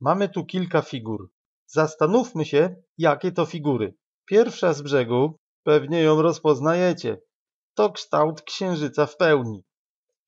Mamy tu kilka figur. Zastanówmy się, jakie to figury. Pierwsza z brzegu, pewnie ją rozpoznajecie, to kształt księżyca w pełni.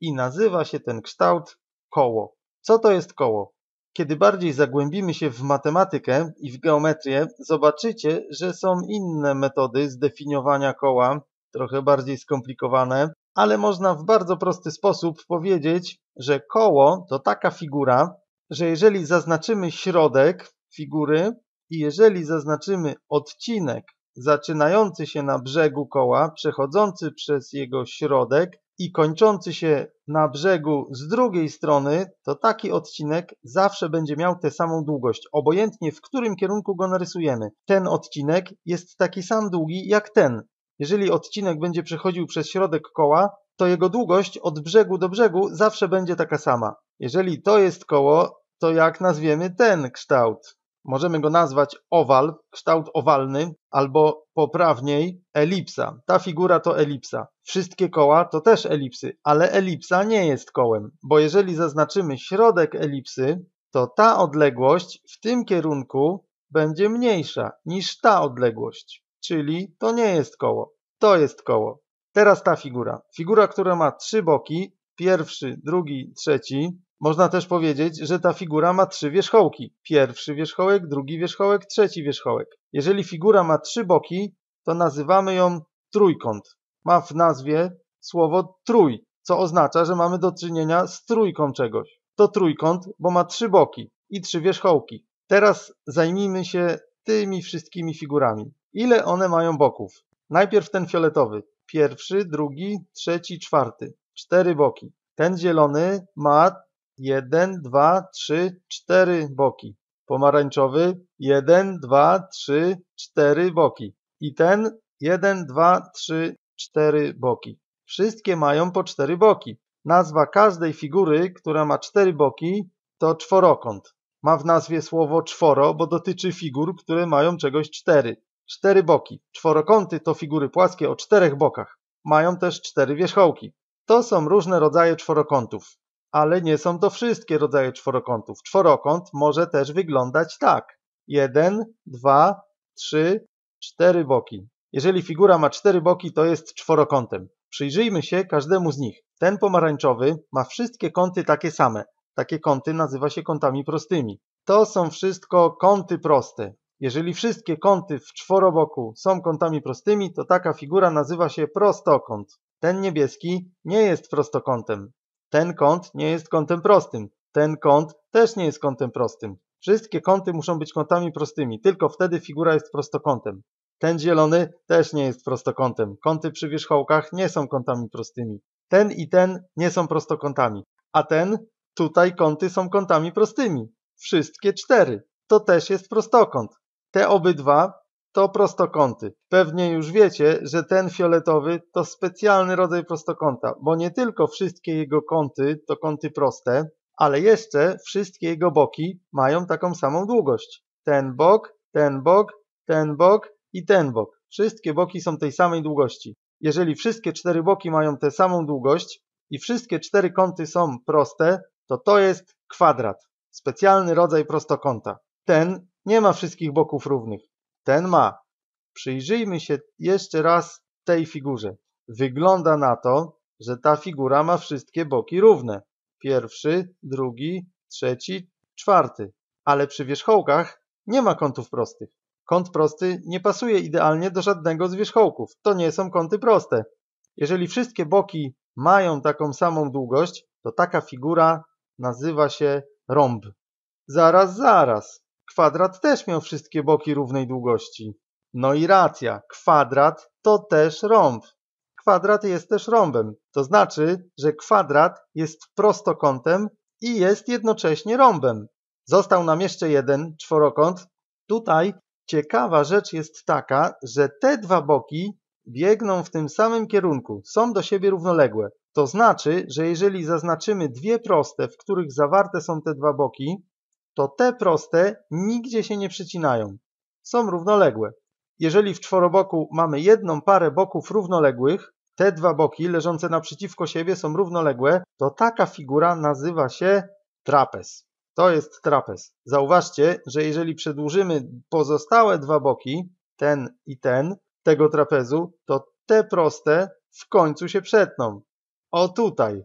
I nazywa się ten kształt koło. Co to jest koło? Kiedy bardziej zagłębimy się w matematykę i w geometrię, zobaczycie, że są inne metody zdefiniowania koła, trochę bardziej skomplikowane, ale można w bardzo prosty sposób powiedzieć, że koło to taka figura, że jeżeli zaznaczymy środek figury i jeżeli zaznaczymy odcinek zaczynający się na brzegu koła, przechodzący przez jego środek i kończący się na brzegu z drugiej strony, to taki odcinek zawsze będzie miał tę samą długość, obojętnie w którym kierunku go narysujemy. Ten odcinek jest taki sam długi jak ten. Jeżeli odcinek będzie przechodził przez środek koła, to jego długość od brzegu do brzegu zawsze będzie taka sama. Jeżeli to jest koło to jak nazwiemy ten kształt? Możemy go nazwać owal, kształt owalny, albo poprawniej elipsa. Ta figura to elipsa. Wszystkie koła to też elipsy, ale elipsa nie jest kołem, bo jeżeli zaznaczymy środek elipsy, to ta odległość w tym kierunku będzie mniejsza niż ta odległość, czyli to nie jest koło, to jest koło. Teraz ta figura. Figura, która ma trzy boki, pierwszy, drugi, trzeci, można też powiedzieć, że ta figura ma trzy wierzchołki. Pierwszy wierzchołek, drugi wierzchołek, trzeci wierzchołek. Jeżeli figura ma trzy boki, to nazywamy ją trójkąt. Ma w nazwie słowo trój, co oznacza, że mamy do czynienia z trójką czegoś. To trójkąt, bo ma trzy boki i trzy wierzchołki. Teraz zajmijmy się tymi wszystkimi figurami. Ile one mają boków? Najpierw ten fioletowy. Pierwszy, drugi, trzeci, czwarty. Cztery boki. Ten zielony ma 1, 2, 3, 4 boki. Pomarańczowy 1, 2, 3, 4 boki. I ten 1, 2, 3, 4 boki. Wszystkie mają po 4 boki. Nazwa każdej figury, która ma 4 boki, to czworokąt. Ma w nazwie słowo czworo, bo dotyczy figur, które mają czegoś 4. Cztery boki. Czworokąty to figury płaskie o czterech bokach. Mają też cztery wierzchołki. To są różne rodzaje czworokątów ale nie są to wszystkie rodzaje czworokątów. Czworokąt może też wyglądać tak. jeden, dwa, trzy, cztery boki. Jeżeli figura ma cztery boki, to jest czworokątem. Przyjrzyjmy się każdemu z nich. Ten pomarańczowy ma wszystkie kąty takie same. Takie kąty nazywa się kątami prostymi. To są wszystko kąty proste. Jeżeli wszystkie kąty w czworoboku są kątami prostymi, to taka figura nazywa się prostokąt. Ten niebieski nie jest prostokątem. Ten kąt nie jest kątem prostym. Ten kąt też nie jest kątem prostym. Wszystkie kąty muszą być kątami prostymi, tylko wtedy figura jest prostokątem. Ten zielony też nie jest prostokątem. Kąty przy wierzchołkach nie są kątami prostymi. Ten i ten nie są prostokątami. A ten, tutaj kąty są kątami prostymi. Wszystkie cztery. To też jest prostokąt. Te obydwa to prostokąty. Pewnie już wiecie, że ten fioletowy to specjalny rodzaj prostokąta, bo nie tylko wszystkie jego kąty to kąty proste, ale jeszcze wszystkie jego boki mają taką samą długość. Ten bok, ten bok, ten bok i ten bok. Wszystkie boki są tej samej długości. Jeżeli wszystkie cztery boki mają tę samą długość i wszystkie cztery kąty są proste, to to jest kwadrat. Specjalny rodzaj prostokąta. Ten nie ma wszystkich boków równych ten ma. Przyjrzyjmy się jeszcze raz tej figurze. Wygląda na to, że ta figura ma wszystkie boki równe. Pierwszy, drugi, trzeci, czwarty. Ale przy wierzchołkach nie ma kątów prostych. Kąt prosty nie pasuje idealnie do żadnego z wierzchołków. To nie są kąty proste. Jeżeli wszystkie boki mają taką samą długość, to taka figura nazywa się rąb. Zaraz, zaraz. Kwadrat też miał wszystkie boki równej długości. No i racja, kwadrat to też rąb. Kwadrat jest też rąbem, to znaczy, że kwadrat jest prostokątem i jest jednocześnie rąbem. Został nam jeszcze jeden czworokąt. Tutaj ciekawa rzecz jest taka, że te dwa boki biegną w tym samym kierunku, są do siebie równoległe. To znaczy, że jeżeli zaznaczymy dwie proste, w których zawarte są te dwa boki, to te proste nigdzie się nie przycinają. Są równoległe. Jeżeli w czworoboku mamy jedną parę boków równoległych, te dwa boki leżące naprzeciwko siebie są równoległe, to taka figura nazywa się trapez. To jest trapez. Zauważcie, że jeżeli przedłużymy pozostałe dwa boki, ten i ten, tego trapezu, to te proste w końcu się przetną. O tutaj.